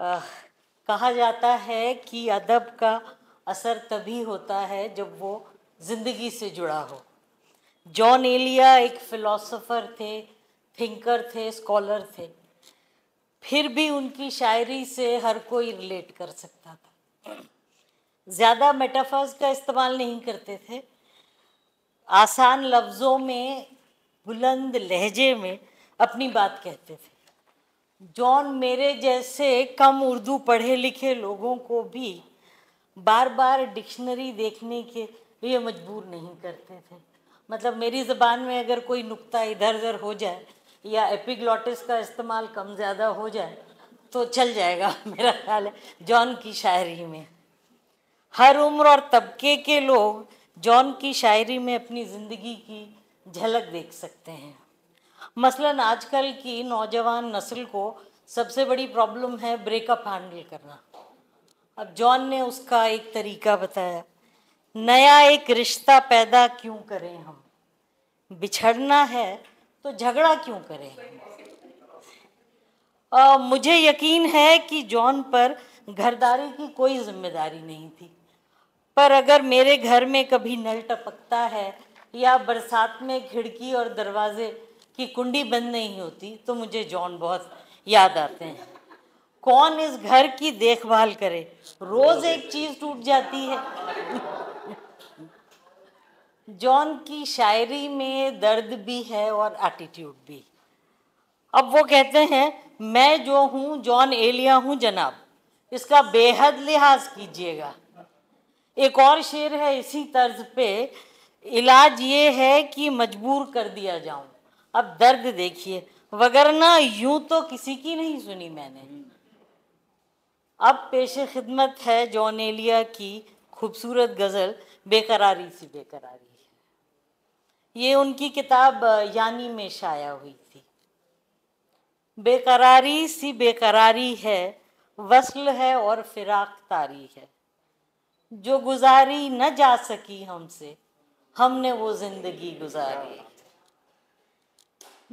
कहा जाता है कि अदब का असर तभी होता है जब वो ज़िंदगी से जुड़ा हो जॉन एलिया एक फ़िलोसोफ़र थे थिंकर थे स्कॉलर थे फिर भी उनकी शायरी से हर कोई रिलेट कर सकता था ज़्यादा मेटाफर्स का इस्तेमाल नहीं करते थे आसान लफ्ज़ों में बुलंद लहजे में अपनी बात कहते थे जॉन मेरे जैसे कम उर्दू पढ़े लिखे लोगों को भी बार बार डिक्शनरी देखने के लिए मजबूर नहीं करते थे मतलब मेरी ज़बान में अगर कोई नुक्ता इधर उधर हो जाए या एपिग्लॉटिस का इस्तेमाल कम ज़्यादा हो जाए तो चल जाएगा मेरा ख्याल है जॉन की शायरी में हर उम्र और तबके के लोग जॉन की शायरी में अपनी ज़िंदगी की झलक देख सकते हैं मसलन आजकल की नौजवान नस्ल को सबसे बड़ी प्रॉब्लम है ब्रेकअप हैंडल करना अब जॉन ने उसका एक तरीका बताया नया एक रिश्ता पैदा क्यों करें हम बिछड़ना है तो झगड़ा क्यों करें आ, मुझे यकीन है कि जॉन पर घरदारी की कोई जिम्मेदारी नहीं थी पर अगर मेरे घर में कभी नल टपकता है या बरसात में खिड़की और दरवाजे कि कुंडी बंद नहीं होती तो मुझे जॉन बहुत याद आते हैं कौन इस घर की देखभाल करे रोज एक चीज टूट जाती है जॉन की शायरी में दर्द भी है और एटीट्यूड भी अब वो कहते हैं मैं जो हूँ जॉन एलिया हूँ जनाब इसका बेहद लिहाज कीजिएगा एक और शेर है इसी तर्ज पे इलाज ये है कि मजबूर कर दिया जाऊं अब दर्द देखिए वगरना यूं तो किसी की नहीं सुनी मैंने अब पेश खिदमत है जॉन एलिया की खूबसूरत गज़ल बेकरारी सी बेकरारी है ये उनकी किताब यानी में शाया हुई थी बेकरारी सी बेकरारी है वसल है और फिराक तारी है जो गुजारी न जा सकी हमसे हमने वो ज़िंदगी गुजारी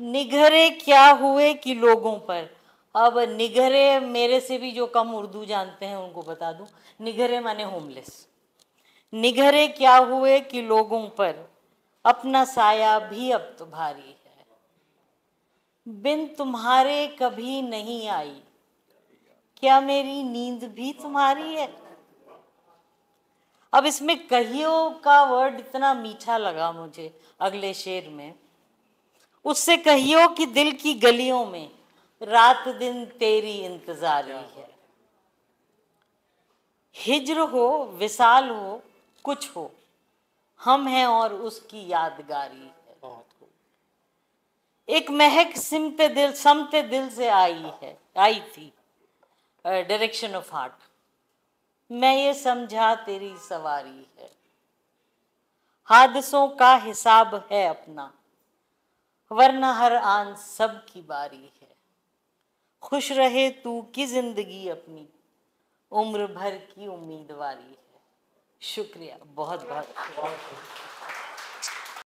निगरे क्या हुए कि लोगों पर अब निगरे मेरे से भी जो कम उर्दू जानते हैं उनको बता दूं निगरे माने होमलेस निगरे क्या हुए कि लोगों पर अपना साया भी अब तो भारी है बिन तुम्हारे कभी नहीं आई क्या मेरी नींद भी तुम्हारी है अब इसमें कहियो का वर्ड इतना मीठा लगा मुझे अगले शेर में उससे कहियो कि दिल की गलियों में रात दिन तेरी इंतजारी है हिजर हो विशाल हो कुछ हो हम हैं और उसकी यादगारी है एक महक सिमते दिल समते दिल से आई है आई थी डायरेक्शन ऑफ हार्ट मैं ये समझा तेरी सवारी है हादसों का हिसाब है अपना वरना हर आन सब की बारी है खुश रहे तू की जिंदगी अपनी उम्र भर की उम्मीदवारी है शुक्रिया बहुत बहुत, बहुत, बहुत।